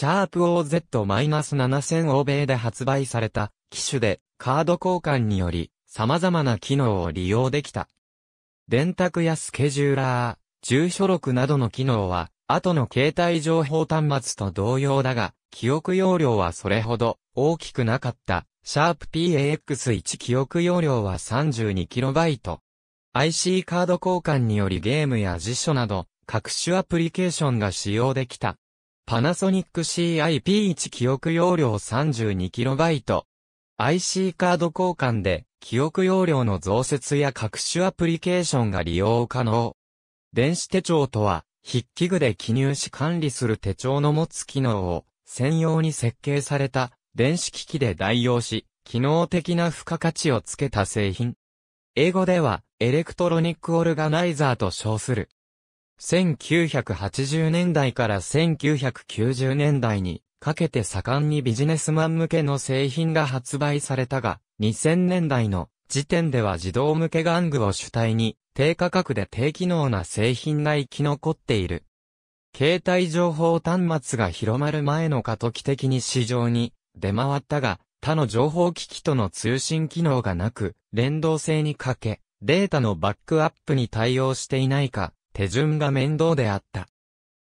シャープ OZ-7000 欧米で発売された機種でカード交換により様々な機能を利用できた。電卓やスケジューラー、住所録などの機能は後の携帯情報端末と同様だが、記憶容量はそれほど大きくなかった。シャープ PAX1 記憶容量は 32KB。IC カード交換によりゲームや辞書など各種アプリケーションが使用できた。パナソニック CIP1 記憶容量 32KB。IC カード交換で記憶容量の増設や各種アプリケーションが利用可能。電子手帳とは、筆記具で記入し管理する手帳の持つ機能を専用に設計された電子機器で代用し、機能的な付加価値をつけた製品。英語ではエレクトロニックオルガナイザーと称する。1980年代から1990年代にかけて盛んにビジネスマン向けの製品が発売されたが、2000年代の時点では自動向け玩具を主体に、低価格で低機能な製品が生き残っている。携帯情報端末が広まる前の過渡期的に市場に出回ったが、他の情報機器との通信機能がなく、連動性に欠け、データのバックアップに対応していないか、手順が面倒であった。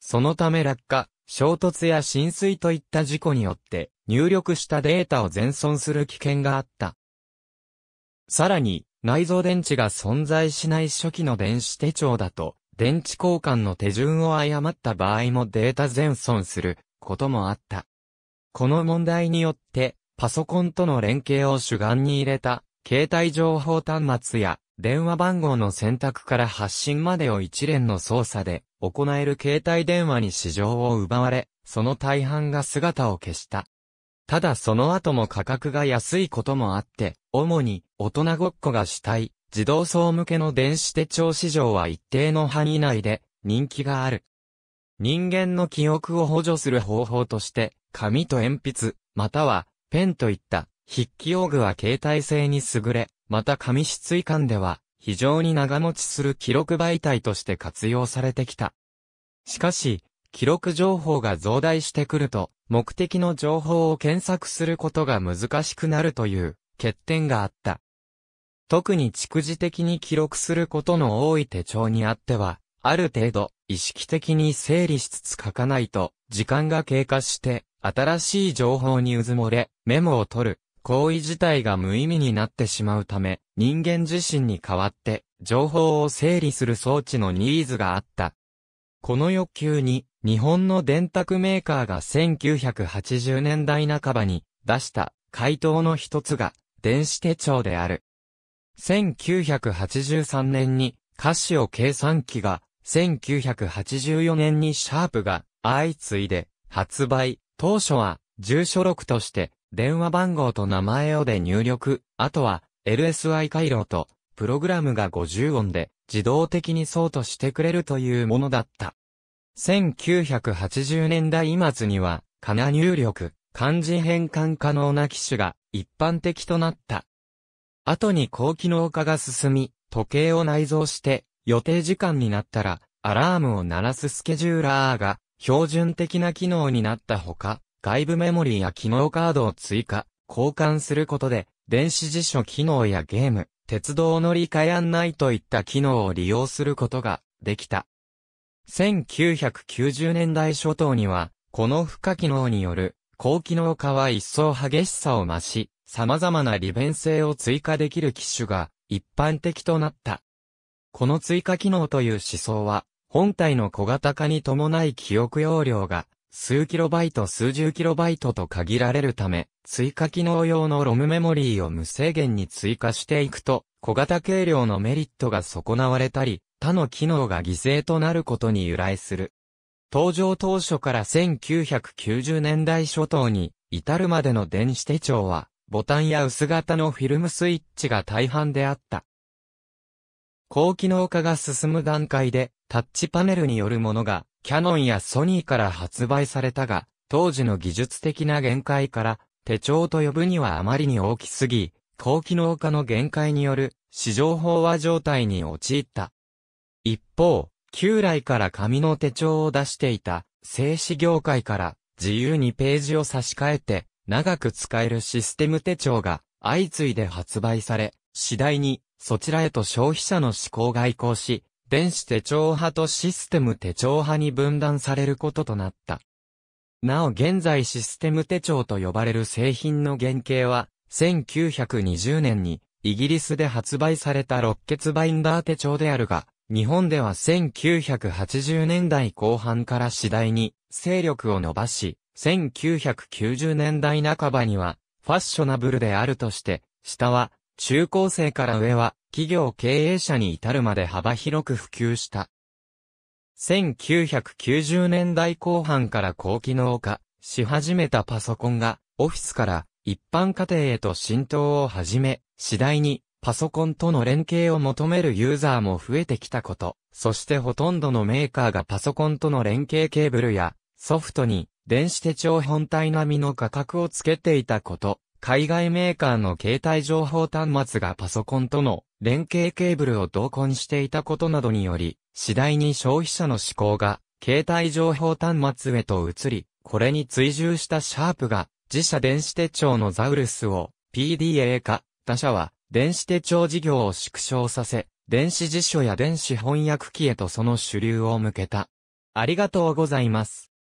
そのため落下、衝突や浸水といった事故によって入力したデータを全損する危険があった。さらに、内蔵電池が存在しない初期の電子手帳だと、電池交換の手順を誤った場合もデータ全損することもあった。この問題によって、パソコンとの連携を主眼に入れた、携帯情報端末や電話番号の選択から発信までを一連の操作で行える携帯電話に市場を奪われ、その大半が姿を消した。ただその後も価格が安いこともあって、主に大人ごっこが主体、児童層向けの電子手帳市場は一定の範囲内で人気がある。人間の記憶を補助する方法として、紙と鉛筆、またはペンといった筆記用具は携帯性に優れ、また紙質遺憾では、非常に長持ちする記録媒体として活用されてきた。しかし、記録情報が増大してくると、目的の情報を検索することが難しくなるという欠点があった。特に蓄次的に記録することの多い手帳にあっては、ある程度意識的に整理しつつ書かないと、時間が経過して、新しい情報にうずもれ、メモを取る、行為自体が無意味になってしまうため、人間自身に代わって、情報を整理する装置のニーズがあった。この欲求に、日本の電卓メーカーが1980年代半ばに出した回答の一つが、電子手帳である。1983年に、カシオ計算機が、1984年にシャープが、相次いで、発売、当初は、住所録として、電話番号と名前をで入力、あとは LSI 回路とプログラムが50音で自動的にソートしてくれるというものだった。1980年代末には、かな入力、漢字変換可能な機種が一般的となった。後に高機能化が進み、時計を内蔵して、予定時間になったら、アラームを鳴らすスケジューラーが標準的な機能になったほか、外部メモリーや機能カードを追加、交換することで、電子辞書機能やゲーム、鉄道乗り換え案内といった機能を利用することができた。1990年代初頭には、この付加機能による高機能化は一層激しさを増し、様々な利便性を追加できる機種が一般的となった。この追加機能という思想は、本体の小型化に伴い記憶容量が数キロバイト数十キロバイトと限られるため、追加機能用のロムメモリーを無制限に追加していくと、小型軽量のメリットが損なわれたり、他の機能が犠牲となることに由来する。登場当初から1990年代初頭に至るまでの電子手帳は、ボタンや薄型のフィルムスイッチが大半であった。高機能化が進む段階で、タッチパネルによるものが、キャノンやソニーから発売されたが、当時の技術的な限界から、手帳と呼ぶにはあまりに大きすぎ、高機能化の限界による、市場飽和状態に陥った。一方、旧来から紙の手帳を出していた、製紙業界から自由にページを差し替えて長く使えるシステム手帳が相次いで発売され、次第にそちらへと消費者の思考が移行し、電子手帳派とシステム手帳派に分断されることとなった。なお現在システム手帳と呼ばれる製品の原型は、1920年にイギリスで発売されたロッケツバインダー手帳であるが、日本では1980年代後半から次第に勢力を伸ばし、1990年代半ばにはファッショナブルであるとして、下は中高生から上は企業経営者に至るまで幅広く普及した。1990年代後半から高機能化し始めたパソコンがオフィスから一般家庭へと浸透を始め、次第にパソコンとの連携を求めるユーザーも増えてきたこと、そしてほとんどのメーカーがパソコンとの連携ケーブルやソフトに電子手帳本体並みの価格をつけていたこと、海外メーカーの携帯情報端末がパソコンとの連携ケーブルを同梱していたことなどにより、次第に消費者の思考が携帯情報端末へと移り、これに追従したシャープが自社電子手帳のザウルスを PDA 化、他社は電子手帳事業を縮小させ、電子辞書や電子翻訳機へとその主流を向けた。ありがとうございます。